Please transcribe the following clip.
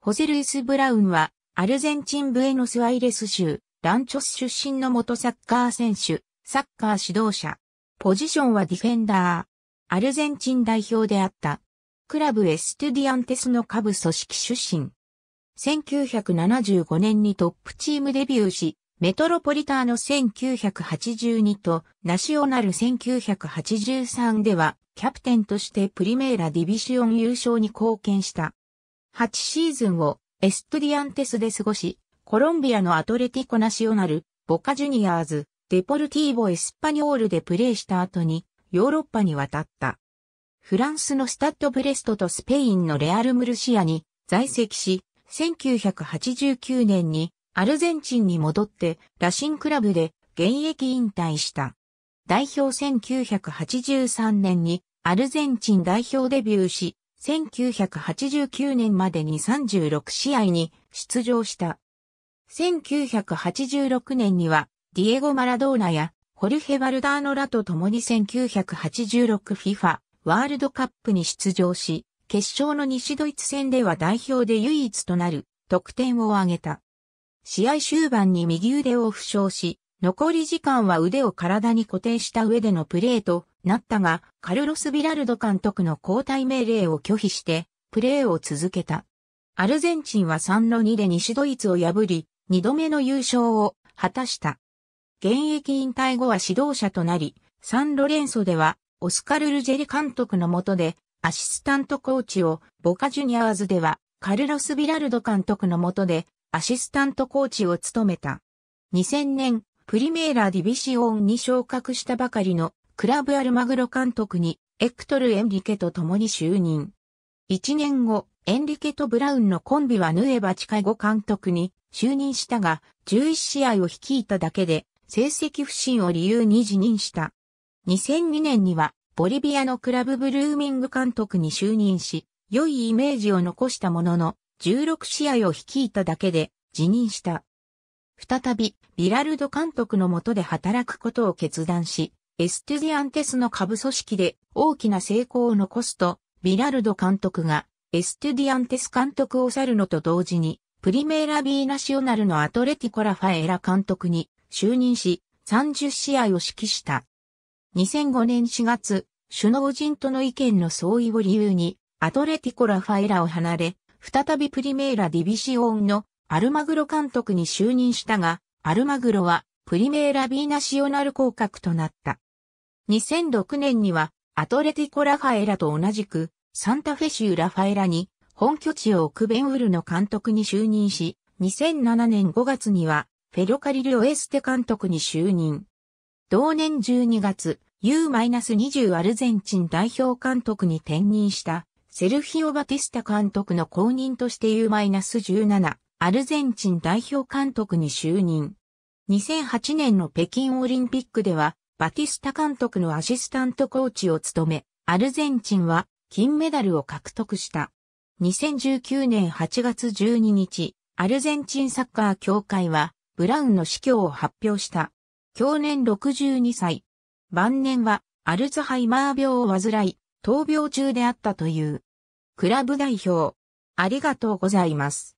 ホゼルイス・ブラウンは、アルゼンチン・ブエノスアイレス州、ランチョス出身の元サッカー選手、サッカー指導者。ポジションはディフェンダー。アルゼンチン代表であった。クラブエストゥディアンテスの下部組織出身。1975年にトップチームデビューし、メトロポリターの1982とナシオナル1983ではキャプテンとしてプリメーラディビシオン優勝に貢献した。8シーズンをエストリディアンテスで過ごし、コロンビアのアトレティコナシオナル、ボカジュニアーズ、デポルティーボ・エスパニョールでプレーした後にヨーロッパに渡った。フランスのスタッド・ブレストとスペインのレアル・ムルシアに在籍し、1989年にアルゼンチンに戻ってラシンクラブで現役引退した。代表1983年にアルゼンチン代表デビューし、1989年までに36試合に出場した。1986年には、ディエゴ・マラドーナや、ホルヘ・バルダーノラと共に 1986FIFA ワールドカップに出場し、決勝の西ドイツ戦では代表で唯一となる得点を挙げた。試合終盤に右腕を負傷し、残り時間は腕を体に固定した上でのプレーとなったが、カルロス・ビラルド監督の交代命令を拒否して、プレーを続けた。アルゼンチンは3の2で西ドイツを破り、2度目の優勝を果たした。現役引退後は指導者となり、サンロレンソでは、オスカル・ルジェリ監督の下で、アシスタントコーチを、ボカジュニアーズでは、カルロス・ビラルド監督の下で、アシスタントコーチを務めた。2000年、プリメーラ・ディビシオンに昇格したばかりのクラブ・アルマグロ監督にエクトル・エンリケと共に就任。1年後、エンリケとブラウンのコンビはヌエバ・チカゴ監督に就任したが、11試合を率いただけで、成績不振を理由に辞任した。2002年には、ボリビアのクラブブルーミング監督に就任し、良いイメージを残したものの、16試合を率いただけで辞任した。再び、ビラルド監督の下で働くことを決断し、エストゥディアンテスの下部組織で大きな成功を残すと、ビラルド監督が、エストゥディアンテス監督を去るのと同時に、プリメーラ・ビーナシオナルのアトレティコ・ラファエラ監督に就任し、30試合を指揮した。2005年4月、首脳陣との意見の相違を理由に、アトレティコ・ラファエラを離れ、再びプリメーラ・ディビシオンのアルマグロ監督に就任したが、アルマグロはプリメーラ・ビーナシオナル降格となった。2006年にはアトレティコ・ラファエラと同じくサンタフェ州ラファエラに本拠地を置くベンウルの監督に就任し、2007年5月にはフェロカリル・オエステ監督に就任。同年12月、U-20 アルゼンチン代表監督に転任したセルヒオ・バティスタ監督の後任として U-17 アルゼンチン代表監督に就任。2008年の北京オリンピックでは、バティスタ監督のアシスタントコーチを務め、アルゼンチンは金メダルを獲得した。2019年8月12日、アルゼンチンサッカー協会は、ブラウンの死去を発表した。去年62歳。晩年は、アルツハイマー病を患い、闘病中であったという。クラブ代表。ありがとうございます。